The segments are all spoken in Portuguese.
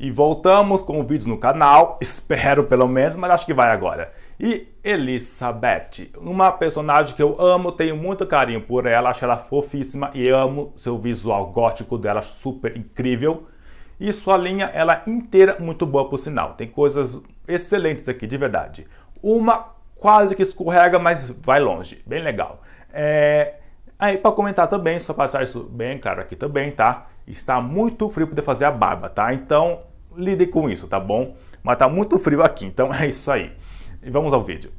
E voltamos com vídeos no canal, espero pelo menos, mas acho que vai agora. E Elizabeth, uma personagem que eu amo, tenho muito carinho por ela, acho ela fofíssima e amo seu visual gótico dela, super incrível. E sua linha, ela é inteira muito boa por sinal, tem coisas excelentes aqui, de verdade. Uma quase que escorrega, mas vai longe, bem legal. É... Aí, para comentar também, só passar isso bem claro aqui também, tá? Está muito frio poder fazer a barba, tá? Então, lide com isso, tá bom? Mas tá muito frio aqui, então é isso aí. E vamos ao vídeo.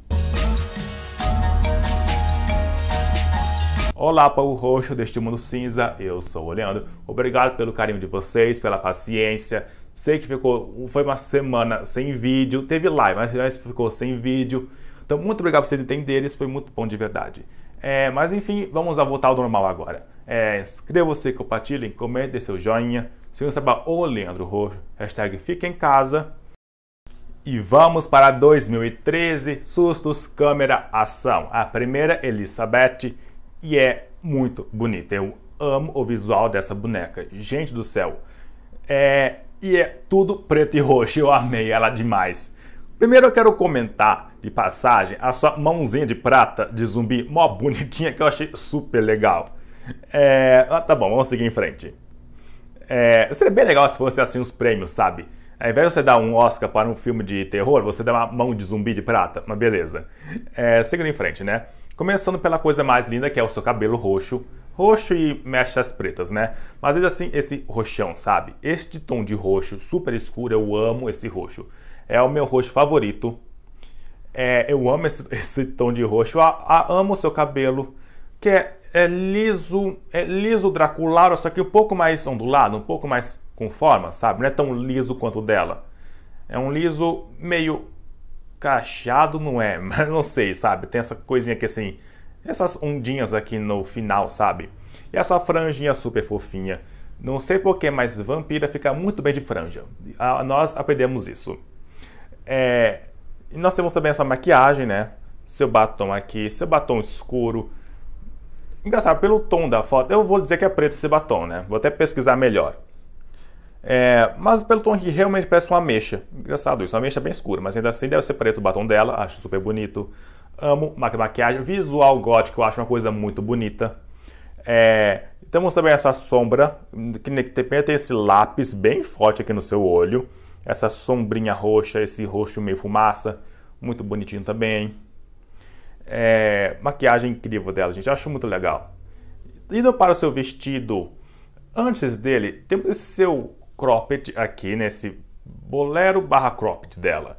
Olá, povo roxo deste mundo cinza, eu sou o Leandro. Obrigado pelo carinho de vocês, pela paciência. Sei que ficou, foi uma semana sem vídeo, teve live, mas ficou sem vídeo. Então, muito obrigado por vocês entenderem, isso foi muito bom de verdade. É, mas enfim, vamos voltar ao normal agora. É, Inscreva-se, compartilhem, comente, dê seu joinha. Sigam o ou Leandro Roxo. Hashtag Fica em Casa. E vamos para 2013, sustos, câmera, ação. A primeira, Elizabeth, e é muito bonita. Eu amo o visual dessa boneca. Gente do céu. É, e é tudo preto e roxo. Eu amei ela demais. Primeiro eu quero comentar de passagem a sua mãozinha de prata de zumbi mó bonitinha que eu achei super legal. É, ah, tá bom, vamos seguir em frente. É, seria bem legal se fosse assim os prêmios, sabe? Ao invés de você dar um Oscar para um filme de terror, você dá uma mão de zumbi de prata. Mas beleza. É, seguindo em frente, né? Começando pela coisa mais linda, que é o seu cabelo roxo. Roxo e mechas pretas, né? Mas ainda assim, esse roxão, sabe? Este tom de roxo super escuro, eu amo esse roxo. É o meu roxo favorito. É, eu amo esse, esse, tom de roxo. Ah, ah, amo o seu cabelo. Que é é liso, é liso Draculauro, só que um pouco mais ondulado, um pouco mais com forma, sabe? Não é tão liso quanto dela. É um liso meio cachado, não é? Mas não sei, sabe? Tem essa coisinha aqui assim, essas ondinhas aqui no final, sabe? E a sua franjinha super fofinha. Não sei porquê, mas vampira fica muito bem de franja. A, nós aprendemos isso. É, nós temos também essa maquiagem, né? Seu batom aqui, seu batom escuro, Engraçado, pelo tom da foto, eu vou dizer que é preto esse batom, né? Vou até pesquisar melhor. É, mas pelo tom que realmente parece uma mecha. Engraçado isso, uma mecha bem escura, mas ainda assim deve ser preto o batom dela, acho super bonito. Amo maquiagem, visual gótico eu acho uma coisa muito bonita. É, temos também essa sombra, que tem esse lápis bem forte aqui no seu olho. Essa sombrinha roxa, esse roxo meio fumaça, muito bonitinho também é, maquiagem incrível dela, gente. Eu acho muito legal. Indo para o seu vestido, antes dele, temos esse seu cropped aqui, né? Esse bolero barra cropped dela.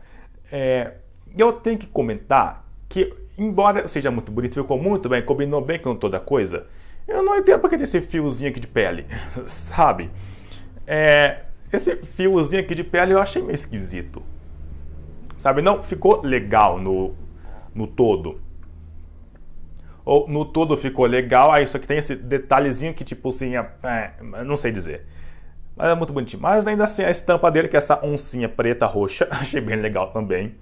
É, eu tenho que comentar que, embora seja muito bonito, ficou muito bem, combinou bem com toda a coisa, eu não entendo porque tem esse fiozinho aqui de pele, sabe? É, esse fiozinho aqui de pele eu achei meio esquisito. Sabe, não ficou legal no, no todo ou no todo ficou legal, aí ah, só que tem esse detalhezinho que tipo assim, é, é não sei dizer. Mas é muito bonitinho. Mas ainda assim, a estampa dele, que é essa oncinha preta roxa, achei bem legal também.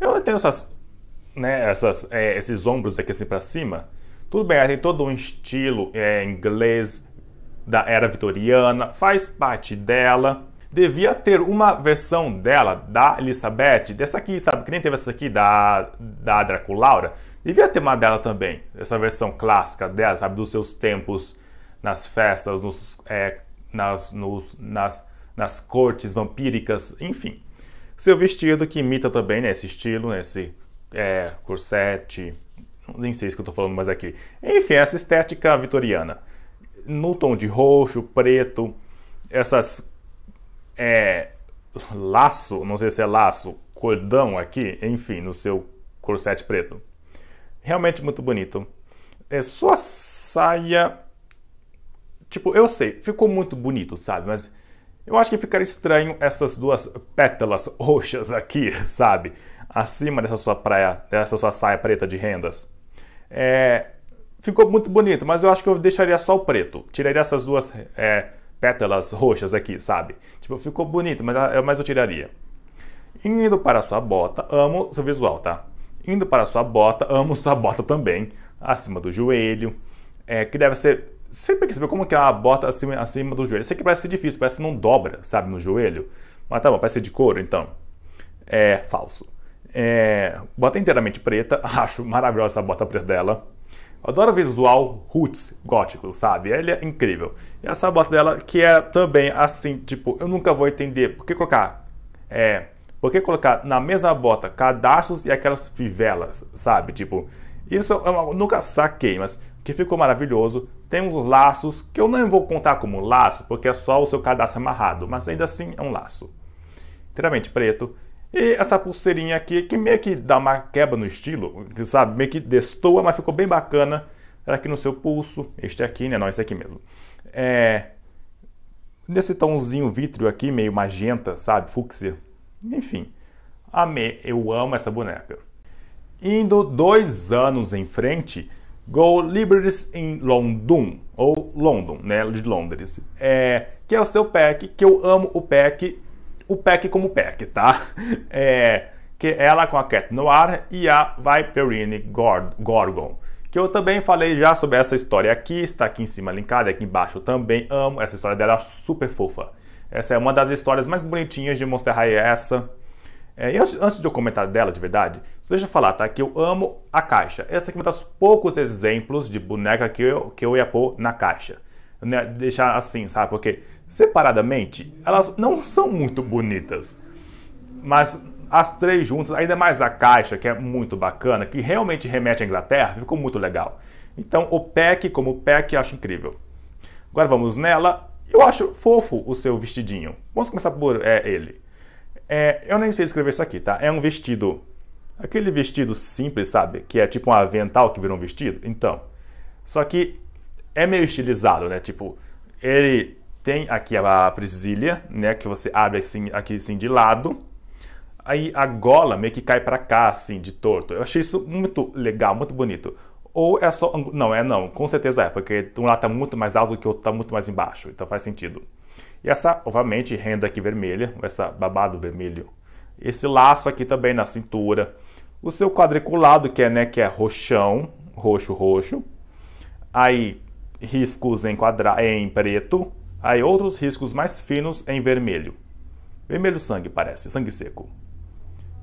Eu tenho essas, né, essas, é, esses ombros aqui assim pra cima. Tudo bem, tem todo um estilo é, inglês da era vitoriana, faz parte dela. Devia ter uma versão dela, da Elizabeth, dessa aqui, sabe? Que nem teve essa aqui da, da Draculaura. Devia ter uma dela também, essa versão clássica dela, sabe? Dos seus tempos nas festas, nos, é, nas, nos, nas, nas cortes vampíricas, enfim. Seu vestido que imita também né, esse estilo, né, esse é, corsete, nem sei se eu estou falando mais aqui. Enfim, essa estética vitoriana. No tom de roxo, preto, essas. É, laço, não sei se é laço, cordão aqui, enfim, no seu corsete preto realmente muito bonito. É sua saia. Tipo, eu sei, ficou muito bonito, sabe? Mas eu acho que ficaria estranho essas duas pétalas roxas aqui, sabe? Acima dessa sua praia, dessa sua saia preta de rendas. É, ficou muito bonito, mas eu acho que eu deixaria só o preto. Tiraria essas duas é, pétalas roxas aqui, sabe? Tipo, ficou bonito, mas, é, mas eu tiraria. Indo para a sua bota, amo seu visual, tá? indo para sua bota, amo sua bota também, acima do joelho, é, que deve ser. sempre que Você vê como que é a bota acima, acima do joelho? Sei que parece ser difícil, parece que não dobra, sabe, no joelho. Mas tá bom, parece ser de couro, então. É falso. É, bota inteiramente preta, acho maravilhosa a bota preta dela. Adoro o visual roots gótico, sabe? Ele é incrível. E essa bota dela, que é também assim, tipo, eu nunca vou entender por que colocar é, por que colocar na mesma bota cadastros e aquelas fivelas, sabe? Tipo, isso eu é nunca saquei, mas que ficou maravilhoso. Temos os laços, que eu não vou contar como laço, porque é só o seu cadastro amarrado, mas ainda assim é um laço. Inteiramente preto. E essa pulseirinha aqui, que meio que dá uma quebra no estilo, sabe? Meio que destoa, mas ficou bem bacana. Ela aqui no seu pulso, este aqui, né? Não, esse aqui mesmo. É... Nesse tomzinho vítreo aqui, meio magenta, sabe? Fúcsia. Enfim, amei, eu amo essa boneca. Indo dois anos em frente, Go Libraries in London, ou London, né, de Londres, é, que é o seu pack, que eu amo o pack, o pack como pack, tá? É, que é ela com a Cat Noir e a Viperine Gorgon, que eu também falei já sobre essa história aqui, está aqui em cima linkada, aqui embaixo eu também amo, essa história dela é super fofa. Essa é uma das histórias mais bonitinhas de Monster High, é essa. É, e antes, antes, de eu comentar dela de verdade, deixa eu falar, tá? Que eu amo a caixa. Essa aqui é um dos poucos exemplos de boneca que eu, que eu ia pôr na caixa. Né? deixar assim, sabe? Porque separadamente, elas não são muito bonitas. Mas as três juntas, ainda mais a caixa, que é muito bacana, que realmente remete à Inglaterra, ficou muito legal. Então o pack como pack acho incrível. Agora vamos nela, eu acho fofo o seu vestidinho. Vamos começar por é, ele. É, eu nem sei escrever isso aqui, tá? É um vestido. Aquele vestido simples, sabe? Que é tipo um avental que virou um vestido. Então. Só que é meio estilizado, né? Tipo, ele tem aqui a presilha, né? Que você abre assim, aqui assim de lado. Aí a gola meio que cai para cá, assim, de torto. Eu achei isso muito legal, muito bonito. Ou é só. Não, é não, com certeza é, porque um lado está muito mais alto do que o outro está muito mais embaixo, então faz sentido. E essa, obviamente, renda aqui vermelha, essa babado vermelho. Esse laço aqui também na cintura. O seu quadriculado, que é, né, que é roxão, roxo, roxo. Aí, riscos em, quadra... em preto. Aí, outros riscos mais finos em vermelho. Vermelho sangue, parece, sangue seco.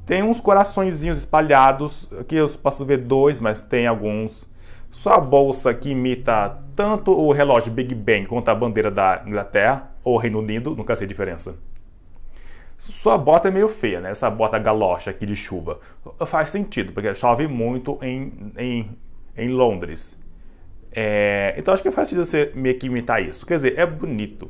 Tem uns coraçõezinhos espalhados, aqui eu posso ver dois, mas tem alguns. Sua bolsa que imita tanto o relógio Big Ben quanto a bandeira da Inglaterra ou Reino Unido, nunca sei a diferença. Sua bota é meio feia, né? Essa bota galocha aqui de chuva. Faz sentido, porque chove muito em, em, em Londres. É, então acho que faz sentido você meio que imitar isso. Quer dizer, é bonito.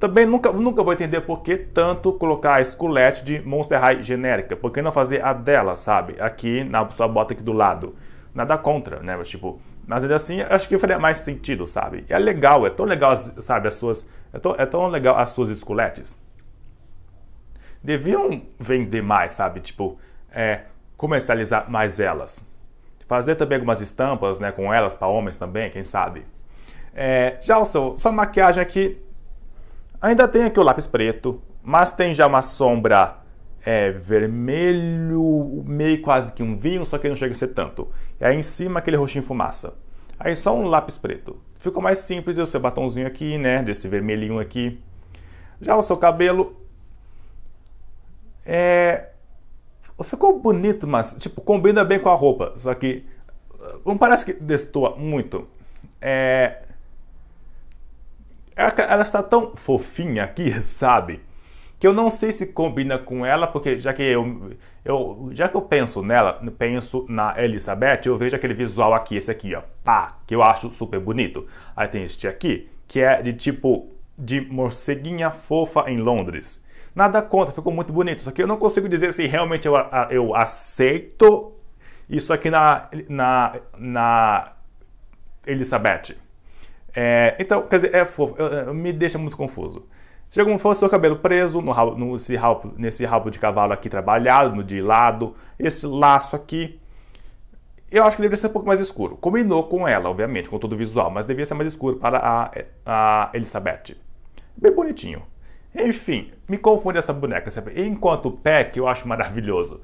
Também nunca, nunca vou entender por que tanto colocar a Skullet de Monster High genérica. Por que não fazer a dela, sabe? Aqui na sua bota aqui do lado. Nada contra, né? Mas tipo, mas ainda assim, acho que faria mais sentido, sabe? É legal, é tão legal, sabe, as suas. É tão, é tão legal as suas esculetes. Deviam vender mais, sabe? Tipo, é, comercializar mais elas. Fazer também algumas estampas, né, com elas para homens também, quem sabe. É, já o seu, sua maquiagem aqui Ainda tem aqui o lápis preto, mas tem já uma sombra é, vermelho, meio quase que um vinho, só que não chega a ser tanto. E aí em cima aquele roxinho fumaça. Aí só um lápis preto. Ficou mais simples o seu batomzinho aqui, né? Desse vermelhinho aqui. Já o seu cabelo. É. Ficou bonito, mas, tipo, combina bem com a roupa. Só que. Não parece que destoa muito. É, ela está tão fofinha aqui, sabe? Que eu não sei se combina com ela, porque já que eu, eu já que eu penso nela, penso na Elizabeth, eu vejo aquele visual aqui, esse aqui, ó, pá, que eu acho super bonito. Aí tem este aqui, que é de tipo de morceguinha fofa em Londres. Nada contra, ficou muito bonito. Só que eu não consigo dizer se realmente eu, eu aceito isso aqui na, na, na Elizabeth. É, então, quer dizer, é fofo, eu, eu, me deixa muito confuso. Se algum for seu cabelo preso no no, nesse, rabo, nesse rabo de cavalo aqui trabalhado, no de lado, esse laço aqui, eu acho que deveria ser um pouco mais escuro. Combinou com ela, obviamente, com todo o visual, mas devia ser mais escuro para a, a Elizabeth. Bem bonitinho. Enfim, me confunde essa boneca. Enquanto o Peck eu acho maravilhoso.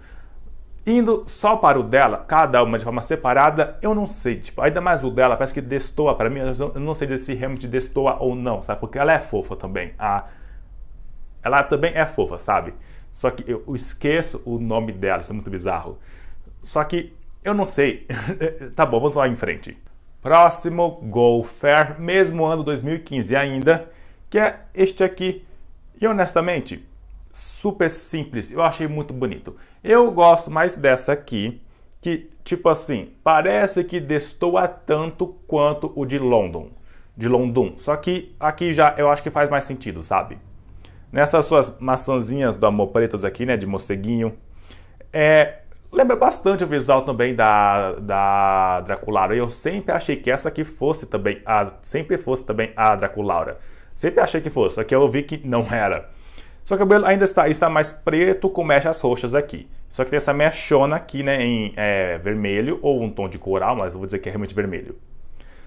Indo só para o dela, cada uma de forma separada, eu não sei. Tipo, ainda mais o dela, parece que destoa para mim. Eu não sei dizer se realmente destoa ou não, sabe? Porque ela é fofa também. A... Ela também é fofa, sabe? Só que eu esqueço o nome dela, isso é muito bizarro. Só que eu não sei. tá bom, vamos lá em frente. Próximo golfer mesmo ano 2015 ainda, que é este aqui. E honestamente, super simples. Eu achei muito bonito. Eu gosto mais dessa aqui, que tipo assim, parece que destoa tanto quanto o de London, de London. Só que aqui já eu acho que faz mais sentido, sabe? Nessas suas maçãzinhas do amor pretas aqui, né, de morceguinho, é, lembra bastante o visual também da, da Draculaura. Eu sempre achei que essa aqui fosse também a, sempre fosse também a Draculaura. Sempre achei que fosse, só que eu vi que não era. Seu cabelo ainda está, está mais preto com mechas roxas aqui. Só que tem essa mechona aqui, né, em é, vermelho ou um tom de coral, mas eu vou dizer que é realmente vermelho.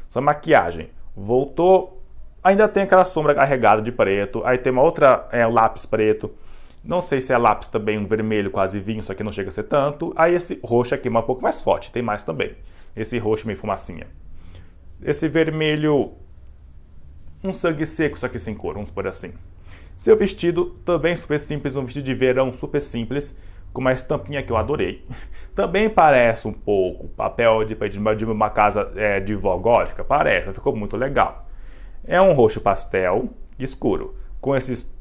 Sua maquiagem voltou, ainda tem aquela sombra carregada de preto, aí tem uma outra é, lápis preto. Não sei se é lápis também um vermelho quase vinho, só que não chega a ser tanto. Aí esse roxo aqui é um pouco mais forte, tem mais também. Esse roxo meio fumacinha. Esse vermelho um sangue seco, só que sem cor, vamos por assim. Seu vestido, também super simples, um vestido de verão super simples, com uma estampinha que eu adorei. Também parece um pouco papel de, de uma casa é, de vó gótica, parece, ficou muito legal. É um roxo pastel escuro, com essas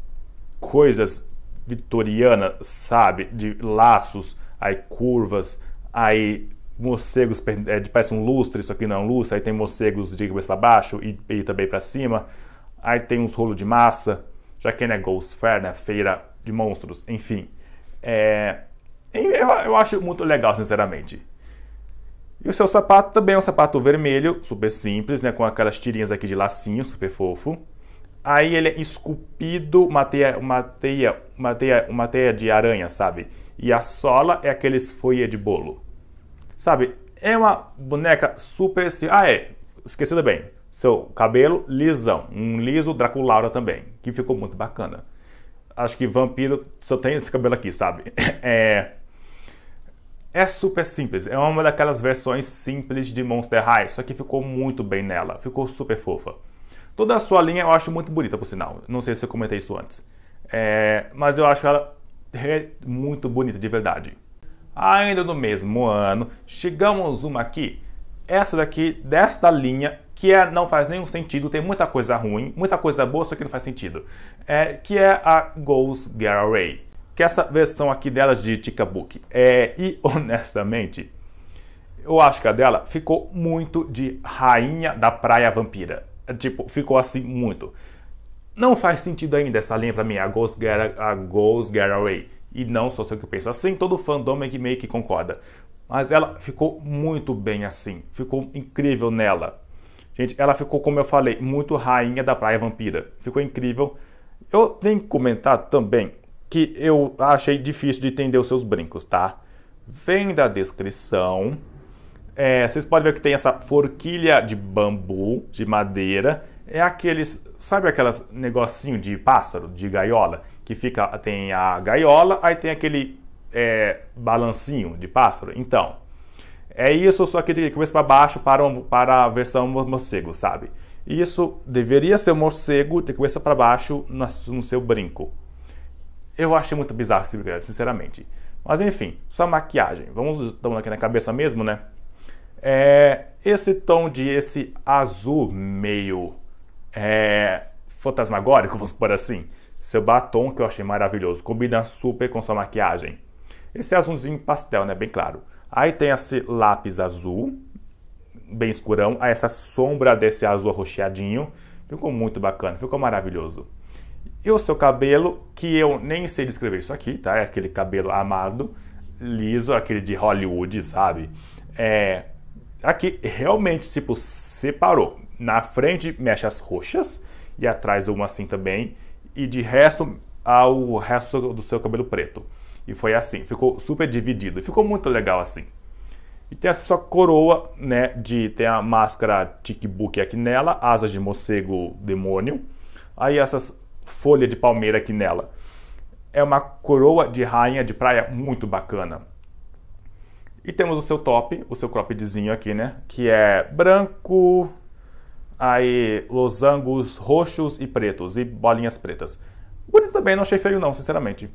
coisas vitorianas, sabe? De laços, aí curvas, aí morcegos, é, parece um lustre, isso aqui não é um lustre, aí tem morcegos de cabeça para baixo e, e também para cima, aí tem uns rolos de massa já que é Ghost Fair, né, feira de monstros, enfim. É, eu, eu acho muito legal, sinceramente. E o seu sapato também é um sapato vermelho, super simples, né, com aquelas tirinhas aqui de lacinho, super fofo. Aí ele é esculpido, uma teia, uma teia, uma teia, uma teia de aranha, sabe? E a sola é aqueles folha de bolo. Sabe? É uma boneca super... Ah, é. Esqueci também seu cabelo lisão, um liso Draculaura também, que ficou muito bacana. Acho que vampiro só tem esse cabelo aqui, sabe? É, é super simples, é uma daquelas versões simples de Monster High, só que ficou muito bem nela, ficou super fofa. Toda a sua linha eu acho muito bonita, por sinal, não sei se eu comentei isso antes, é, mas eu acho ela muito bonita de verdade. Ainda no mesmo ano, chegamos uma aqui essa daqui, desta linha, que é, não faz nenhum sentido, tem muita coisa ruim, muita coisa boa, só que não faz sentido, é, que é a Ghost Get Away, que é essa versão aqui dela de Tica Book. É, e honestamente, eu acho que a dela ficou muito de rainha da praia vampira. É, tipo, ficou assim muito. Não faz sentido ainda essa linha pra mim, a Ghost Get, a Ghost Get Away. E não sou eu que penso assim, todo fandom é que meio que concorda. Mas ela ficou muito bem assim, ficou incrível nela. Gente, ela ficou, como eu falei, muito rainha da praia vampira. Ficou incrível. Eu tenho que comentar também que eu achei difícil de entender os seus brincos, tá? Vem da descrição. É, vocês podem ver que tem essa forquilha de bambu, de madeira. É aqueles, sabe aquelas negocinho de pássaro, de gaiola? Que fica, tem a gaiola, aí tem aquele é, balancinho de pássaro? Então, é isso, só que de cabeça para baixo para, um, para a versão morcego, sabe? Isso deveria ser um morcego de cabeça para baixo no seu brinco. Eu achei muito bizarro sinceramente. Mas enfim, só maquiagem. Vamos uma aqui na cabeça mesmo, né? É, esse tom de esse azul meio é, fantasmagórico, vamos por assim. Seu batom que eu achei maravilhoso, combina super com sua maquiagem. Esse é azulzinho pastel, né? Bem claro. Aí tem esse lápis azul, bem escurão. Aí essa sombra desse azul arroxeadinho. Ficou muito bacana, ficou maravilhoso. E o seu cabelo, que eu nem sei descrever isso aqui, tá? É aquele cabelo amado, liso, aquele de Hollywood, sabe? É, aqui realmente tipo, separou. Na frente mexe as roxas e atrás uma assim também. E de resto, ao resto do seu cabelo preto. E foi assim, ficou super dividido. Ficou muito legal assim. E tem essa sua coroa, né, de tem a máscara tic aqui nela, asas de morcego demônio. Aí essas folhas de palmeira aqui nela. É uma coroa de rainha de praia muito bacana. E temos o seu top, o seu croppedzinho aqui, né? Que é branco, aí losangos roxos e pretos e bolinhas pretas. Bonito também, não achei feio não, sinceramente.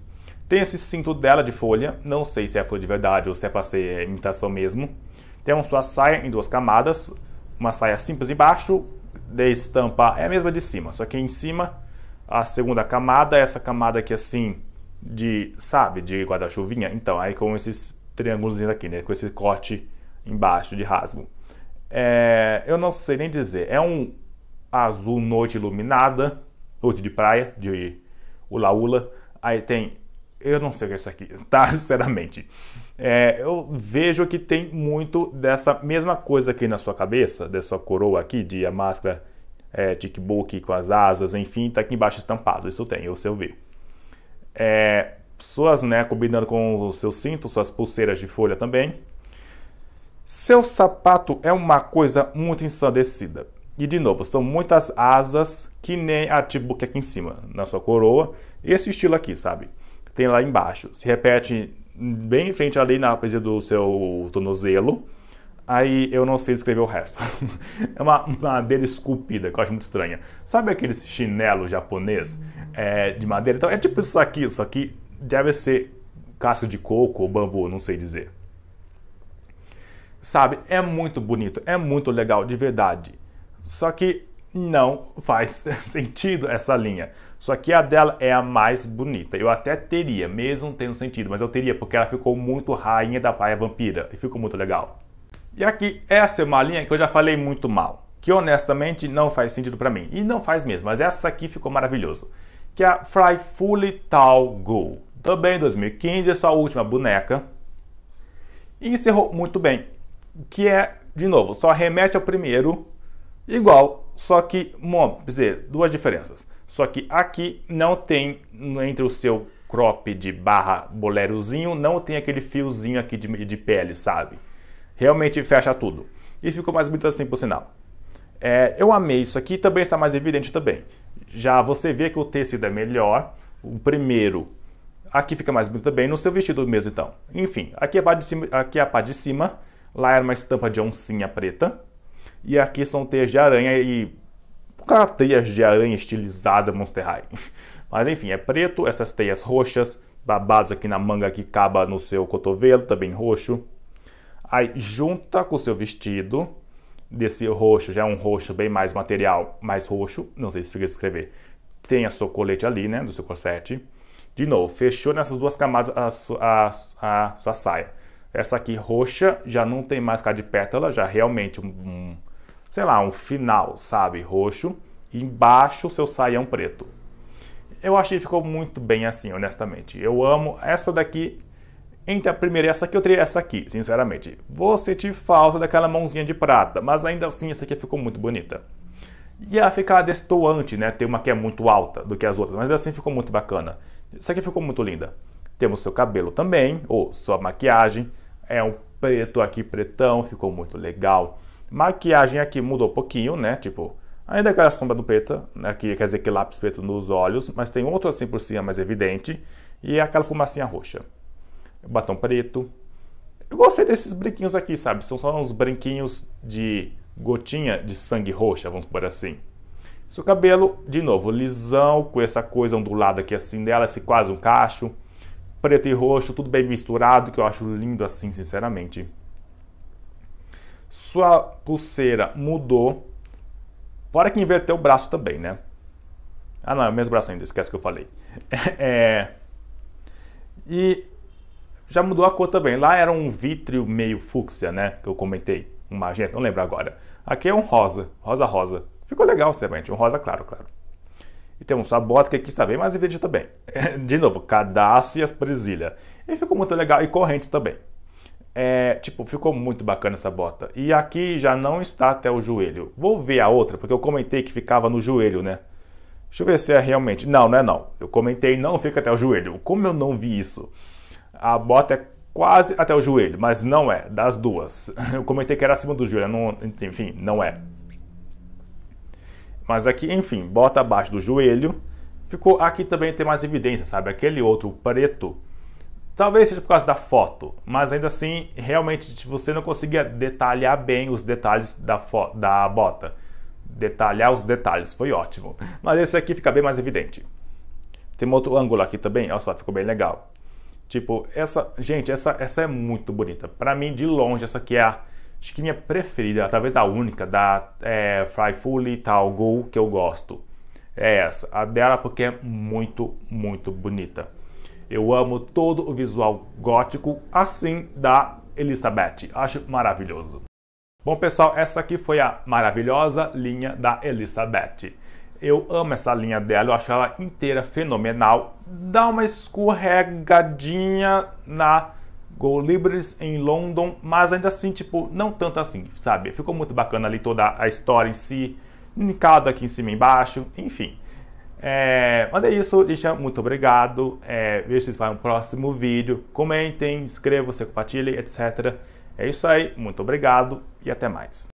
Tem esse cinto dela de folha, não sei se é folha de verdade ou se é para ser é, imitação mesmo. Temos sua saia em duas camadas, uma saia simples embaixo, de estampa é a mesma de cima, só que em cima a segunda camada, essa camada aqui assim de, sabe, de guarda-chuvinha, então aí com esses triângulos aqui, né, com esse corte embaixo de rasgo. É, eu não sei nem dizer, é um azul noite iluminada, noite de praia, de ula-ula. Aí tem eu não sei o que é isso aqui, tá? Sinceramente. É, eu vejo que tem muito dessa mesma coisa aqui na sua cabeça, dessa coroa aqui, de a máscara é, book com as asas, enfim, tá aqui embaixo estampado. Isso tem, eu sei eu vi. É, suas, né, combinando com o seu cinto, suas pulseiras de folha também. Seu sapato é uma coisa muito ensandecida. E de novo, são muitas asas que nem a T-Book aqui em cima, na sua coroa. Esse estilo aqui, sabe? tem lá embaixo. Se repete bem em frente ali na poesia do seu tornozelo. Aí eu não sei escrever o resto. é uma madeira esculpida, que eu acho muito estranha. Sabe aqueles chinelo japonês é, de madeira? Então é tipo isso aqui, isso aqui deve ser casca de coco ou bambu, não sei dizer. Sabe, é muito bonito, é muito legal, de verdade. Só que não faz sentido essa linha. Só que a dela é a mais bonita. Eu até teria, mesmo tendo sentido, mas eu teria porque ela ficou muito rainha da praia vampira e ficou muito legal. E aqui, essa é uma linha que eu já falei muito mal, que honestamente não faz sentido para mim. E não faz mesmo, mas essa aqui ficou maravilhoso. Que é a Fully Tal Go. Também 2015, é sua última boneca. E encerrou muito bem. Que é, de novo, só remete ao primeiro, igual, só que, bom, dizer, duas diferenças. Só que aqui não tem, entre o seu crop de barra bolerozinho, não tem aquele fiozinho aqui de, de pele, sabe? Realmente fecha tudo. E ficou mais bonito assim, por sinal. É, eu amei isso aqui, também está mais evidente também. Já você vê que o tecido é melhor, o primeiro aqui fica mais bonito também, no seu vestido mesmo então. Enfim, aqui é a parte de cima, aqui é a parte de cima, lá era é uma estampa de oncinha preta, e aqui são teias de aranha e aquela teias de aranha estilizada Monster High. Mas enfim, é preto, essas teias roxas, babados aqui na manga que acaba no seu cotovelo, também roxo. Aí junta com o seu vestido, desse roxo, já é um roxo bem mais material, mais roxo, não sei se fica escrever. Tem a sua colete ali, né, do seu corsete. De novo, fechou nessas duas camadas a, a, a sua saia. Essa aqui roxa já não tem mais cara de pétala, já realmente um, um sei lá, um final, sabe, roxo, e embaixo seu saião preto. Eu achei que ficou muito bem assim, honestamente. Eu amo essa daqui. Entre a primeira e essa aqui, eu teria essa aqui, sinceramente. Vou sentir falta daquela mãozinha de prata, mas ainda assim essa aqui ficou muito bonita. e a ficar destoante, né? Ter uma que é muito alta do que as outras, mas ainda assim ficou muito bacana. Essa aqui ficou muito linda. Temos seu cabelo também, ou sua maquiagem. É um preto aqui, pretão, ficou muito legal. Maquiagem aqui mudou um pouquinho, né? Tipo, ainda aquela sombra do preto, né? que quer dizer que lápis preto nos olhos, mas tem outro assim por cima mais evidente, e é aquela fumacinha roxa. Batom preto. Eu gostei desses brinquinhos aqui, sabe? São só uns brinquinhos de gotinha de sangue roxa, vamos por assim. Seu cabelo, de novo, lisão, com essa coisa ondulada aqui assim dela, esse quase um cacho. Preto e roxo, tudo bem misturado, que eu acho lindo assim, sinceramente sua pulseira mudou. Para que inverteu o braço também, né? Ah, não, é o mesmo braço ainda, esquece que eu falei. É, e já mudou a cor também. Lá era um vítreo meio fúcsia, né? Que eu comentei. Um magenta, não lembro agora. Aqui é um rosa, rosa-rosa. Ficou legal, certamente. Um rosa claro, claro. E temos a bota que aqui está bem mais verde também. De novo, cadácio e as presilhas. E ficou muito legal. E correntes também. É, tipo, ficou muito bacana essa bota. E aqui já não está até o joelho. Vou ver a outra, porque eu comentei que ficava no joelho, né? Deixa eu ver se é realmente. Não, não é não. Eu comentei não fica até o joelho. Como eu não vi isso? A bota é quase até o joelho, mas não é, das duas. Eu comentei que era acima do joelho, não, enfim, não é. Mas aqui, enfim, bota abaixo do joelho. Ficou aqui também tem mais evidência, sabe? Aquele outro preto Talvez seja por causa da foto, mas ainda assim, realmente você não conseguia detalhar bem os detalhes da, da bota. Detalhar os detalhes, foi ótimo. Mas esse aqui fica bem mais evidente. Tem um outro ângulo aqui também, olha só, ficou bem legal. Tipo, essa, gente, essa, essa é muito bonita. Para mim, de longe, essa aqui é a, acho que minha preferida, talvez a única da é, Fry Fully Tal Go que eu gosto. É essa, a dela porque é muito, muito bonita. Eu amo todo o visual gótico, assim da Elizabeth. Acho maravilhoso. Bom, pessoal, essa aqui foi a maravilhosa linha da Elizabeth. Eu amo essa linha dela, eu acho ela inteira fenomenal. Dá uma escorregadinha na Go Libres em London, mas ainda assim, tipo, não tanto assim, sabe? Ficou muito bacana ali toda a história em si, linkado aqui em cima e embaixo, enfim. É, mas é isso, gente. muito obrigado. É, este vai um próximo vídeo. Comentem, inscrevam-se, compartilhem, etc. É isso aí, muito obrigado e até mais.